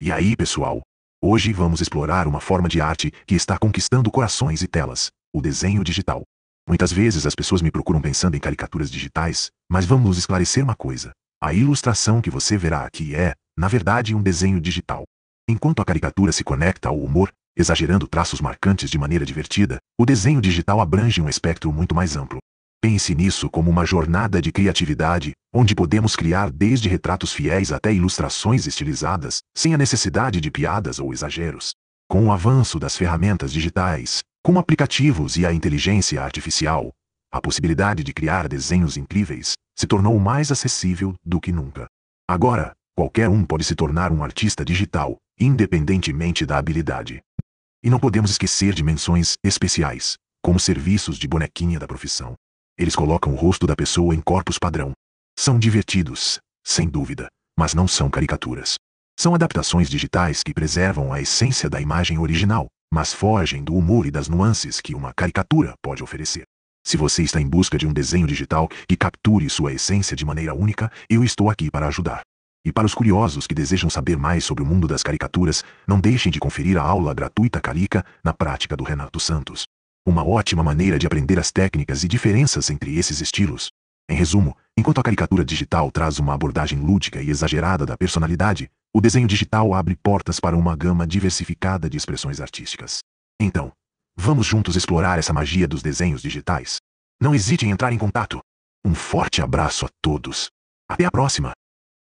E aí, pessoal? Hoje vamos explorar uma forma de arte que está conquistando corações e telas, o desenho digital. Muitas vezes as pessoas me procuram pensando em caricaturas digitais, mas vamos esclarecer uma coisa. A ilustração que você verá aqui é, na verdade, um desenho digital. Enquanto a caricatura se conecta ao humor, exagerando traços marcantes de maneira divertida, o desenho digital abrange um espectro muito mais amplo. Pense nisso como uma jornada de criatividade, onde podemos criar desde retratos fiéis até ilustrações estilizadas, sem a necessidade de piadas ou exageros. Com o avanço das ferramentas digitais, com aplicativos e a inteligência artificial, a possibilidade de criar desenhos incríveis se tornou mais acessível do que nunca. Agora, qualquer um pode se tornar um artista digital, independentemente da habilidade. E não podemos esquecer dimensões especiais, como serviços de bonequinha da profissão. Eles colocam o rosto da pessoa em corpos padrão. São divertidos, sem dúvida, mas não são caricaturas. São adaptações digitais que preservam a essência da imagem original, mas fogem do humor e das nuances que uma caricatura pode oferecer. Se você está em busca de um desenho digital que capture sua essência de maneira única, eu estou aqui para ajudar. E para os curiosos que desejam saber mais sobre o mundo das caricaturas, não deixem de conferir a aula gratuita Carica na prática do Renato Santos. Uma ótima maneira de aprender as técnicas e diferenças entre esses estilos. Em resumo, enquanto a caricatura digital traz uma abordagem lúdica e exagerada da personalidade, o desenho digital abre portas para uma gama diversificada de expressões artísticas. Então, vamos juntos explorar essa magia dos desenhos digitais. Não hesite em entrar em contato. Um forte abraço a todos. Até a próxima!